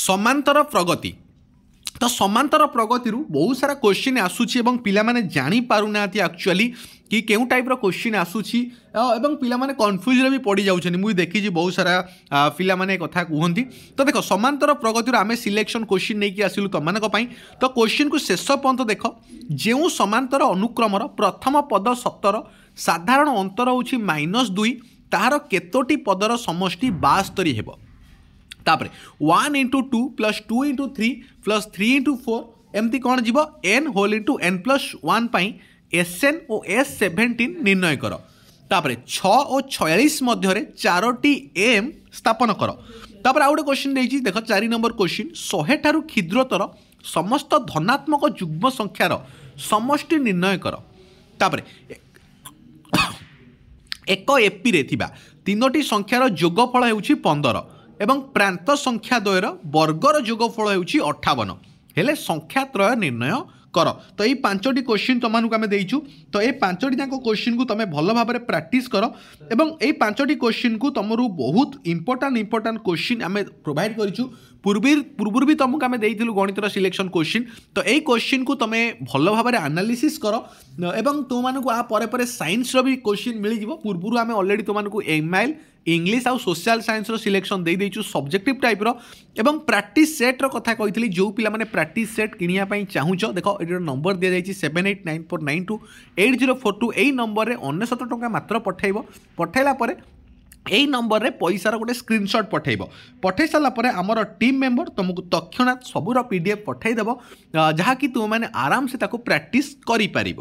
ସମାନ୍ତର ପ୍ରଗତି ତ ସମାନ୍ତର ପ୍ରଗତିରୁ ବହୁତ ସାରା କୋଶ୍ଚିନ୍ ଆସୁଛି ଏବଂ ପିଲାମାନେ ଜାଣିପାରୁନାହାନ୍ତି ଆକ୍ଚୁଆଲି କି କେଉଁ ଟାଇପ୍ର କୋଶ୍ଚିନ୍ ଆସୁଛି ଏବଂ ପିଲାମାନେ କନଫ୍ୟୁଜ୍ରେ ବି ପଡ଼ିଯାଉଛନ୍ତି ମୁଁ ଦେଖିଛି ବହୁତ ସାରା ପିଲାମାନେ କଥା କୁହନ୍ତି ତ ଦେଖ ସମାନ୍ତର ପ୍ରଗତିରୁ ଆମେ ସିଲେକ୍ସନ୍ କୋଶ୍ଚିନ୍ ନେଇକି ଆସିଲୁ ତମାନଙ୍କ ପାଇଁ ତ କୋଶ୍ଚିନ୍କୁ ଶେଷ ପର୍ଯ୍ୟନ୍ତ ଦେଖ ଯେଉଁ ସମାନ୍ତର ଅନୁକ୍ରମର ପ୍ରଥମ ପଦ ସତର ସାଧାରଣ ଅନ୍ତର ହେଉଛି ମାଇନସ୍ ଦୁଇ ତାହାର କେତୋଟି ପଦର ସମଷ୍ଟି ବାସ୍ତରୀ ହେବ ତାପରେ one into two plus two into three plus three into four ଏମିତି କ'ଣ ଯିବ n whole into n plus one ପାଇଁ ଏସ୍ ଏନ୍ ଓ ଏସ୍ ସେଭେଣ୍ଟିନ୍ ନିର୍ଣ୍ଣୟ କର ତାପରେ ଛଅ ଓ ଛୟାଳିଶ ମଧ୍ୟରେ ଚାରୋଟି ଏମ୍ ସ୍ଥାପନ କର ତାପରେ ଆଉ ଗୋଟେ କୋଶ୍ଚିନ୍ ଦେଇଛି ଦେଖ ଚାରି ନମ୍ବର କୋଶ୍ଚିନ୍ ଶହେଠାରୁ କ୍ଷୁଦ୍ରତର ସମସ୍ତ ଧନାତ୍ମକ ଯୁଗ୍ମ ସଂଖ୍ୟାର ସମଷ୍ଟି ନିର୍ଣ୍ଣୟ କର ତାପରେ ଏକ ଏପିରେ ଥିବା ତିନୋଟି ସଂଖ୍ୟାର ଯୋଗଫଳ ହେଉଛି ପନ୍ଦର এবং প্রান্ত সংখ্যাদ্বয়ের বর্গর যোগফল ହେଉଛି অঠাবন ହେଲେ ସଂଖ୍ୟାତ୍ରୟ ନିର୍ଣ୍ଣୟ କର ତ ଏଇ ପାଞ୍ଚଟି କୋଶ୍ଚିନ୍ ତୁମମାନଙ୍କୁ ଆମେ ଦେଇଛୁ ତ ଏଇ ପାଞ୍ଚଟି ଯାକ କୋଶ୍ଚିନ୍କୁ ତୁମେ ଭଲ ଭାବରେ ପ୍ରାକ୍ଟିସ୍ କର ଏବଂ ଏଇ ପାଞ୍ଚଟି କୋଶ୍ଚିନ୍କୁ ତୁମରୁ ବହୁତ ଇମ୍ପୋର୍ଟାଣ୍ଟ ଇମ୍ପୋର୍ଟାଣ୍ଟ କୋଶ୍ଚିନ୍ ଆମେ ପ୍ରୋଭାଇଡ଼ କରିଛୁ ପୂର୍ବୀ ପୂର୍ବରୁ ବି ତୁମକୁ ଆମେ ଦେଇଥିଲୁ ଗଣିତର ସିଲେକ୍ସନ୍ କୋଶ୍ଚିନ୍ ତ ଏଇ କୋଶ୍ଚିନ୍କୁ ତୁମେ ଭଲ ଭାବରେ ଆନାଲିସିସ୍ କର ଏବଂ ତୁମମାନଙ୍କୁ ଆ ପରେ ପରେ ସାଇନ୍ସର ବି କୋଶ୍ଚିନ୍ ମିଳିଯିବ ପୂର୍ବରୁ ଆମେ ଅଲରେଡ଼ି ତୁମମାନଙ୍କୁ ଏମ୍ଆଇଏଲ୍ ইংলিশ আউ সোশিয়াল সাইন্সর সিলেকশন দিয়ে দিয়েছু সবজেক্টিভ টাইপর এবং প্রাকটিস সেট্র কথা কইলি যে পিলামানে প্রাকটিস সেট কিনিয়া পাই চাহুছ দেখ এটির নম্বর দিয়া যাইছি seven eight nine four nine two eight zero four two এই নম্বরে অনেশত টঙ্কা মাত্র পঠাইব পঠাইলা পরে এই নম্বরে পয়সার গোটে স্ক্রিনশট পঠাইব পঠাই সারা পরে আমার টিম মেম্বর তোমাকে তৎক্ষণাৎ সবুর পিডিএফ পঠাইদেব যাকি তুমি আরামসে তাকে প্র্যাকটিস করে পারিব